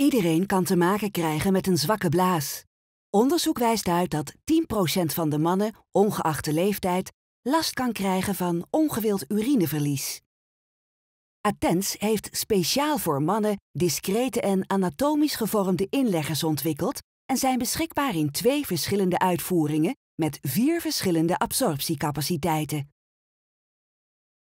Iedereen kan te maken krijgen met een zwakke blaas. Onderzoek wijst uit dat 10% van de mannen, ongeacht de leeftijd, last kan krijgen van ongewild urineverlies. Attens heeft speciaal voor mannen discrete en anatomisch gevormde inleggers ontwikkeld en zijn beschikbaar in twee verschillende uitvoeringen met vier verschillende absorptiecapaciteiten.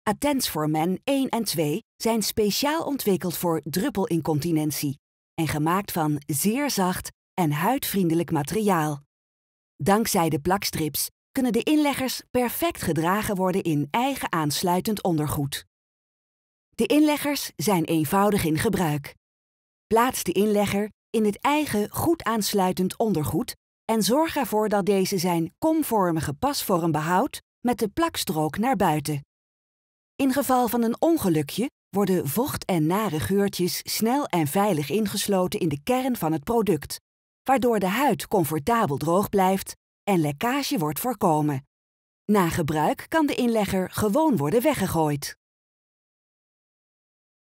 Attens voor men 1 en 2 zijn speciaal ontwikkeld voor druppelincontinentie en gemaakt van zeer zacht en huidvriendelijk materiaal. Dankzij de plakstrips kunnen de inleggers perfect gedragen worden in eigen aansluitend ondergoed. De inleggers zijn eenvoudig in gebruik. Plaats de inlegger in het eigen goed aansluitend ondergoed en zorg ervoor dat deze zijn komvormige pasvorm behoudt met de plakstrook naar buiten. In geval van een ongelukje worden vocht en nare geurtjes snel en veilig ingesloten in de kern van het product, waardoor de huid comfortabel droog blijft en lekkage wordt voorkomen. Na gebruik kan de inlegger gewoon worden weggegooid.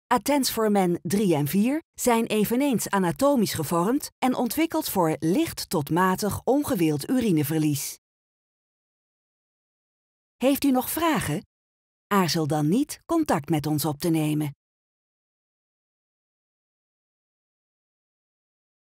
Attents for men 3 en 4 zijn eveneens anatomisch gevormd en ontwikkeld voor licht tot matig ongewild urineverlies. Heeft u nog vragen? Aarzel dan niet contact met ons op te nemen.